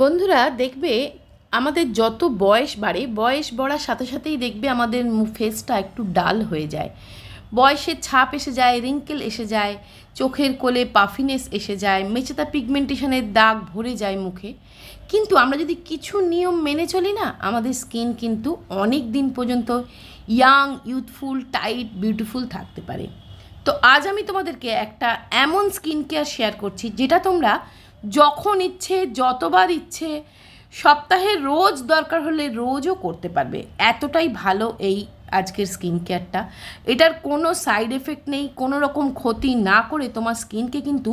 বন্ধুরা দেখবে আমাদের যত বয়স বাড়ে বয়স বাড়ার সাথে সাথেই দেখবে আমাদের ফেসটা একটু ডাল হয়ে যায় বয়সের ছাপ এসে যায় রিঙ্কেল এসে যায় চোখের কোলে পাফিনেস এসে যায় মেচেতা পিগমেন্টেশনের দাগ ভরে যায় মুখে কিন্তু আমরা যদি কিছু নিয়ম মেনে চলি না আমাদের স্কিন কিন্তু অনেক দিন পর্যন্ত ইয়াং ইউথফুল টাইট বিউটিফুল থাকতে পারে তো আজ আমি তোমাদেরকে একটা এমন স্কিন কেয়ার শেয়ার করছি যেটা তোমরা যখন ইচ্ছে যতবার ইচ্ছে সপ্তাহে রোজ দরকার হলে রোজও করতে পারবে এতটাই ভালো এই আজকের স্কিন কেয়ারটা এটার কোনো সাইড এফেক্ট নেই কোনো রকম ক্ষতি না করে তোমার স্কিনকে কিন্তু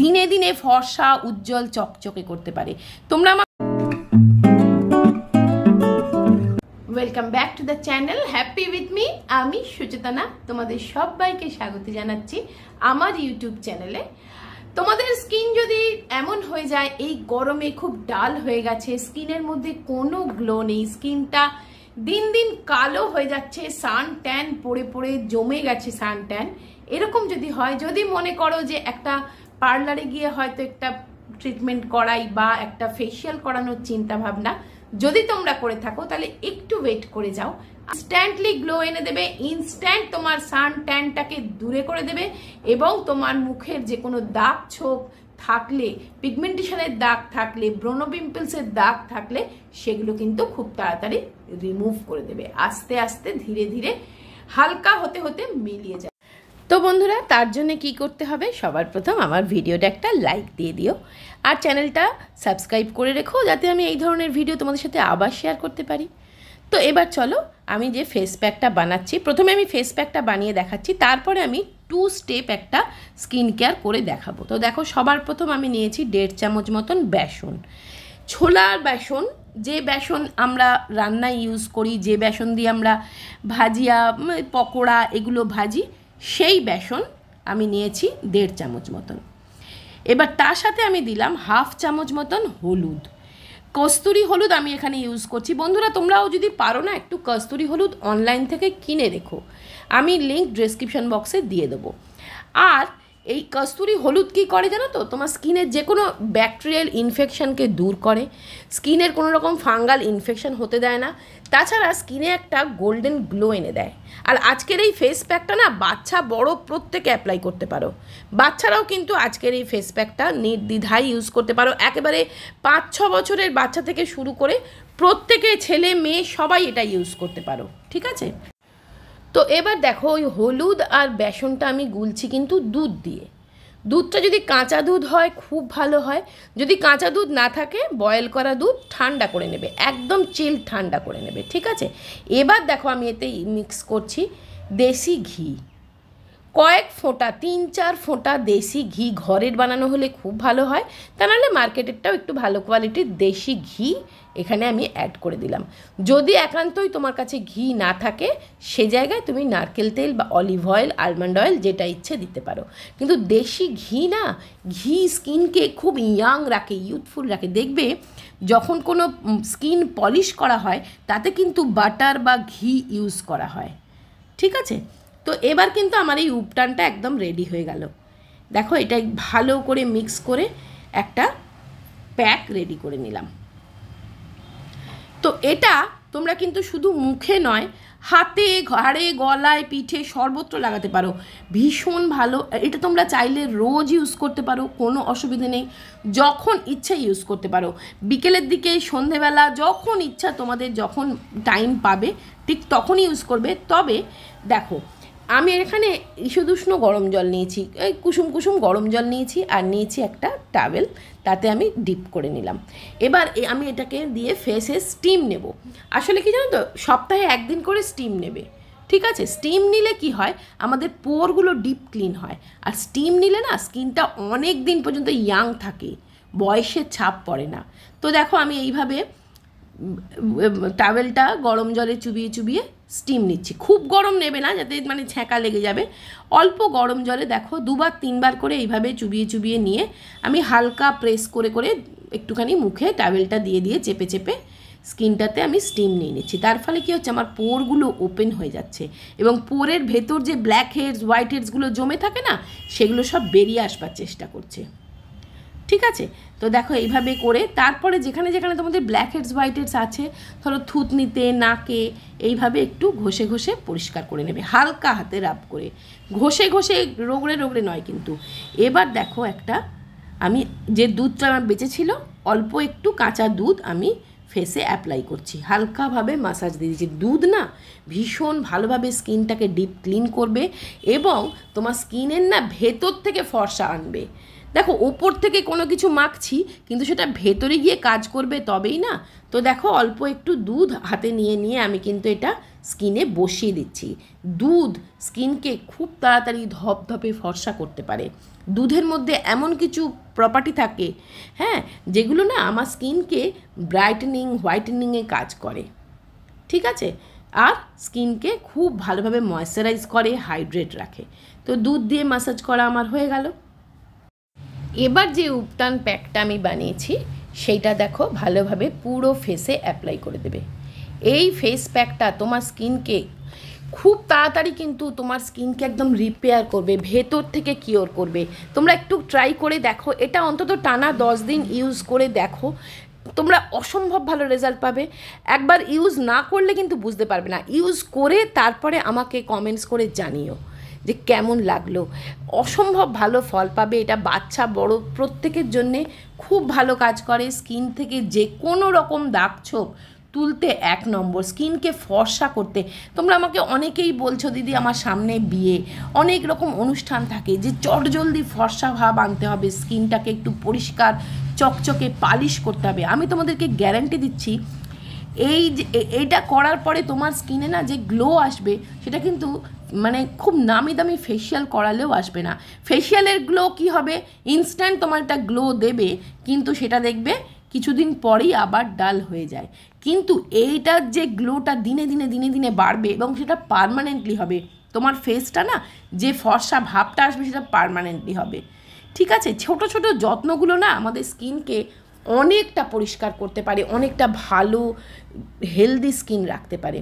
দিনে দিনে ফর্সা উজ্জ্বল চকচকে করতে পারে তোমরা আমার welcome back to the channel happy with me আমি সুচেতনা তোমাদের সবাইকে স্বাগত জানাচ্ছি আমার ইউটিউব চ্যানেলে তোমাদের স্কিন যদি এমন হয়ে যায় এই গরমে খুব ডাল হয়ে গেছে স্কিনের মধ্যে কোনো গ্লো নেই স্কিনটা দিন দিন কালো হয়ে যাচ্ছে সান ট্যান পড়ে পড়ে জমে গেছে সান ট্যান এরকম যদি হয় যদি মনে করো যে একটা পার্লারে গিয়ে হয়তো একটা ট্রিটমেন্ট করাই বা একটা ফেসিয়াল করানোর চিন্তা ভাবনা যদি তোমরা করে থাকো তাহলে একটু ওয়েট করে যাও ইনস্ট্যান্টলি গ্লো এনে দেবে ইনস্ট্যান্ট তোমার সান ট্যানটাকে দূরে করে দেবে এবং তোমার মুখের যে কোনো দাগ ছোপ থাকলে পিগমেন্টেশনের দাগ থাকলে ব্রণ পিম্পলসের দাগ থাকলে সেগুলো কিন্তু খুব তাড়াতাড়ি রিমুভ করে দেবে আস্তে আস্তে ধীরে ধীরে হালকা হতে হতে মিলিয়ে যায় তো বন্ধুরা তার জন্য কি করতে হবে সবার প্রথম আমার ভিডিওটা একটা লাইক দিয়ে দিও আর চ্যানেলটা সাবস্ক্রাইব করে রেখো যাতে আমি এই ধরনের ভিডিও তোমাদের সাথে আবার শেয়ার করতে পারি তো এবার চলো আমি যে ফেস প্যাকটা বানাচ্ছি প্রথমে আমি ফেস প্যাকটা বানিয়ে দেখাচ্ছি তারপরে আমি টু স্টেপ একটা স্কিন কেয়ার করে দেখাবো তো দেখো সবার প্রথম আমি নিয়েছি দেড় চামচ মতন বেসন ছোলার বেসন যে বেসন আমরা রান্নায় ইউজ করি যে বেসন দিয়ে আমরা ভাজিয়া পকোড়া এগুলো ভাজি সেই বেসন আমি নিয়েছি দেড় চামচ মতন এবার তার সাথে আমি দিলাম হাফ চামচ মতন হলুদ কস্তুরি হলুদ আমি এখানে ইউজ করছি বন্ধুরা তোমরাও যদি পারো না একটু কস্তুরি হলুদ অনলাইন থেকে কিনে রেখো আমি লিঙ্ক ডিসক্রিপশান বক্সে দিয়ে দেবো আর এই কস্তুরি হলুদ কি করে জানো তো তোমার স্কিনের যে কোনো ব্যাকটেরিয়াল ইনফেকশানকে দূর করে স্কিনের কোনো রকম ফাঙ্গাল ইনফেকশান হতে দেয় না তাছাড়া স্কিনে একটা গোল্ডেন গ্লো এনে দেয় আর আজকের এই ফেস প্যাকটা না বাচ্চা বড় প্রত্যেকে অ্যাপ্লাই করতে পারো বাচ্চারাও কিন্তু আজকের এই ফেস প্যাকটা নির্দ্বিধায় ইউজ করতে পারো একেবারে পাঁচ ছ বছরের বাচ্চা থেকে শুরু করে প্রত্যেকে ছেলে মেয়ে সবাই এটা ইউজ করতে পারো ঠিক আছে তো এবার দেখো ওই হলুদ আর বেসনটা আমি গুলছি কিন্তু দুধ দিয়ে দুধটা যদি কাঁচা দুধ হয় খুব ভালো হয় যদি কাঁচা দুধ না থাকে বয়েল করা দুধ ঠান্ডা করে নেবে একদম চিল ঠান্ডা করে নেবে ঠিক আছে এবার দেখো আমি এতে মিক্স করছি দেশি ঘি কয়েক ফোঁটা তিন চার ফোঁটা দেশি ঘি ঘরের বানানো হলে খুব ভালো হয় তা নাহলে মার্কেটেরটাও একটু ভালো কোয়ালিটির দেশি ঘি এখানে আমি অ্যাড করে দিলাম যদি একান্তই তোমার কাছে ঘি না থাকে সে জায়গায় তুমি নারকেল তেল বা অলিভ অয়েল আলমন্ড অয়েল যেটা ইচ্ছে দিতে পারো কিন্তু দেশি ঘি না ঘি স্কিনকে খুব ইয়াং রাখে ইউথফুল রাখে দেখবে যখন কোনো স্কিন পলিশ করা হয় তাতে কিন্তু বাটার বা ঘি ইউজ করা হয় ঠিক আছে তো এবার কিন্তু আমার এই উপটানটা একদম রেডি হয়ে গেল দেখো এটা ভালো করে মিক্স করে একটা প্যাক রেডি করে নিলাম তো এটা তোমরা কিন্তু শুধু মুখে নয় হাতে ঘাড়ে গলায় পিঠে সর্বত্র লাগাতে পারো ভীষণ ভালো এটা তোমরা চাইলে রোজ ইউজ করতে পারো কোনো অসুবিধে নেই যখন ইচ্ছা ইউজ করতে পারো বিকেলের দিকে সন্ধেবেলা যখন ইচ্ছা তোমাদের যখন টাইম পাবে ঠিক তখনই ইউজ করবে তবে দেখো আমি এখানে ঈষদুষ্ণ গরম জল নিয়েছি এই কুসুম কুসুম গরম জল নিয়েছি আর নিয়েছি একটা টাবেল তাতে আমি ডিপ করে নিলাম এবার আমি এটাকে দিয়ে ফেসে স্টিম নেব আসলে কি জানো তো সপ্তাহে একদিন করে স্টিম নেবে ঠিক আছে স্টিম নিলে কি হয় আমাদের পোরগুলো ডিপ ক্লিন হয় আর স্টিম নিলে না স্কিনটা অনেক দিন পর্যন্ত ইয়াং থাকে বয়সের ছাপ পড়ে না তো দেখো আমি এইভাবে টাওয়েলটা গরম জলে চুবিয়ে চুবিয়ে স্টিম নিচ্ছি খুব গরম নেবে না যাতে মানে ছ্যাঁকা লেগে যাবে অল্প গরম জলে দেখো দুবার তিনবার করে এইভাবে চুবিয়ে চুবিয়ে নিয়ে আমি হালকা প্রেস করে করে একটুখানি মুখে টাওয়েলটা দিয়ে দিয়ে চেপে চেপে স্কিনটাতে আমি স্টিম নিয়ে নিচ্ছি তার ফলে কী হচ্ছে আমার পোরগুলো ওপেন হয়ে যাচ্ছে এবং পোরের ভেতর যে ব্ল্যাক হেডস হোয়াইট হেডসগুলো জমে থাকে না সেগুলো সব বেরিয়ে আসবার চেষ্টা করছে ঠিক আছে তো দেখো এইভাবে করে তারপরে যেখানে যেখানে তোমাদের ব্ল্যাক হেডস হোয়াইট হেডস আছে ধরো থুতনিতে নাকে এইভাবে একটু ঘষে ঘষে পরিষ্কার করে নেবে হালকা হাতে রাব করে ঘষে ঘষে রোগড়ে রোগড়ে নয় কিন্তু এবার দেখো একটা আমি যে দুধটা আমার বেঁচেছিলো অল্প একটু কাঁচা দুধ আমি ফেসে অ্যাপ্লাই করছি হালকাভাবে মাসাজ দিয়ে দিচ্ছি দুধ না ভীষণ ভালোভাবে স্কিনটাকে ডিপ ক্লিন করবে এবং তোমার স্কিনের না ভেতর থেকে ফর্সা আনবে দেখো ওপর থেকে কোনো কিছু মাখছি কিন্তু সেটা ভেতরে গিয়ে কাজ করবে তবেই না তো দেখো অল্প একটু দুধ হাতে নিয়ে নিয়ে আমি কিন্তু এটা স্কিনে বসিয়ে দিচ্ছি দুধ স্কিনকে খুব তাড়াতাড়ি ধপধপে ফর্সা করতে পারে দুধের মধ্যে এমন কিছু প্রপার্টি থাকে হ্যাঁ যেগুলো না আমার স্কিনকে ব্রাইটেনিং হোয়াইটেনিংয়ে কাজ করে ঠিক আছে আর স্কিনকে খুব ভালোভাবে ময়েশ্চারাইজ করে হাইড্রেট রাখে তো দুধ দিয়ে ম্যাসাজ করা আমার হয়ে গেল এবার যে উপটান প্যাকটা আমি বানিয়েছি সেইটা দেখো ভালোভাবে পুরো ফেসে অ্যাপ্লাই করে দেবে এই ফেস প্যাকটা তোমার স্কিনকে খুব তাড়াতাড়ি কিন্তু তোমার স্কিনকে একদম রিপেয়ার করবে ভেতর থেকে কিওর করবে তোমরা একটু ট্রাই করে দেখো এটা অন্তত টানা দশ দিন ইউজ করে দেখো তোমরা অসম্ভব ভালো রেজাল্ট পাবে একবার ইউজ না করলে কিন্তু বুঝতে পারবে না ইউজ করে তারপরে আমাকে কমেন্টস করে জানিও যে কেমন লাগলো অসম্ভব ভালো ফল পাবে এটা বাচ্চা বড় প্রত্যেকের জন্যে খুব ভালো কাজ করে স্কিন থেকে যে কোনো রকম দাগ ছোপ তুলতে এক নম্বর স্কিনকে ফর্সা করতে তোমরা আমাকে অনেকেই বলছো দিদি আমার সামনে বিয়ে অনেক রকম অনুষ্ঠান থাকে যে চটজলদি ফর্সা ভাব আনতে হবে স্কিনটাকে একটু পরিষ্কার চকচকে পালিশ করতে হবে আমি তোমাদেরকে গ্যারান্টি দিচ্ছি এই যে এটা করার পরে তোমার স্কিনে না যে গ্লো আসবে সেটা কিন্তু মানে খুব নামি দামি ফেসিয়াল করালেও আসবে না ফেসিয়ালের গ্লো কি হবে ইনস্ট্যান্ট তোমার একটা গ্লো দেবে কিন্তু সেটা দেখবে কিছুদিন পরেই আবার ডাল হয়ে যায় কিন্তু এইটার যে গ্লোটা দিনে দিনে দিনে দিনে বাড়বে এবং সেটা পারমানেন্টলি হবে তোমার ফেসটা না যে ফর্সা ভাবটা আসবে সেটা পারমানেন্টলি হবে ঠিক আছে ছোট ছোট যত্নগুলো না আমাদের স্কিনকে অনেকটা পরিষ্কার করতে পারে অনেকটা ভালো হেলদি স্কিন রাখতে পারে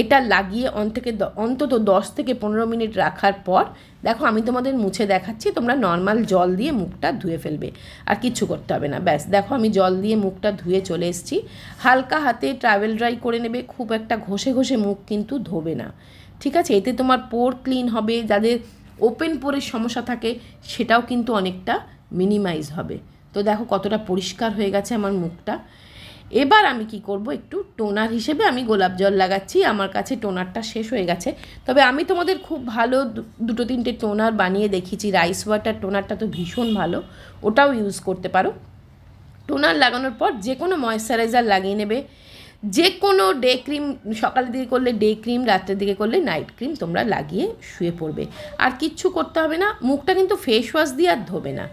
এটা লাগিয়ে অন থেকে অন্তত দশ থেকে পনেরো মিনিট রাখার পর দেখো আমি তোমাদের মুছে দেখাচ্ছি তোমরা নর্মাল জল দিয়ে মুখটা ধুয়ে ফেলবে আর কিছু করতে হবে না ব্যাস দেখো আমি জল দিয়ে মুখটা ধুয়ে চলে এসেছি হালকা হাতে ট্রাভেল ড্রাই করে নেবে খুব একটা ঘষে ঘষে মুখ কিন্তু ধোবে না ঠিক আছে এতে তোমার পোর ক্লিন হবে যাদের ওপেন পোরের সমস্যা থাকে সেটাও কিন্তু অনেকটা মিনিমাইজ হবে তো দেখো কতটা পরিষ্কার হয়ে গেছে আমার মুখটা এবার আমি কি করব একটু টোনার হিসেবে আমি গোলাপ জল লাগাচ্ছি আমার কাছে টোনারটা শেষ হয়ে গেছে তবে আমি তোমাদের খুব ভালো দুটো তিনটে টোনার বানিয়ে দেখেছি রাইস ওয়াটার টোনারটা তো ভীষণ ভালো ওটাও ইউজ করতে পারো টোনার লাগানোর পর যে কোনো ময়েশ্চারাইজার লাগিয়ে নেবে যে কোনো ডে ক্রিম সকালের দিকে করলে ডে ক্রিম রাত্রের দিকে করলে নাইট ক্রিম তোমরা লাগিয়ে শুয়ে পড়বে আর কিচ্ছু করতে হবে না মুখটা কিন্তু ফেস ওয়াশ দিয়ে আর ধোবে না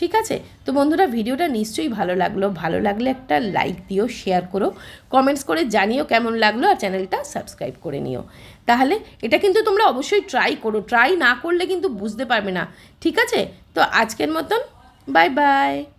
ঠিক আছে তো বন্ধুরা ভিডিওটা নিশ্চয়ই ভালো লাগলো ভালো লাগলে একটা লাইক দিও শেয়ার করো কমেন্টস করে জানিও কেমন লাগলো আর চ্যানেলটা সাবস্ক্রাইব করে নিও তাহলে এটা কিন্তু তোমরা অবশ্যই ট্রাই করো ট্রাই না করলে কিন্তু বুঝতে পারবে না ঠিক আছে তো আজকের মতন বাই বাই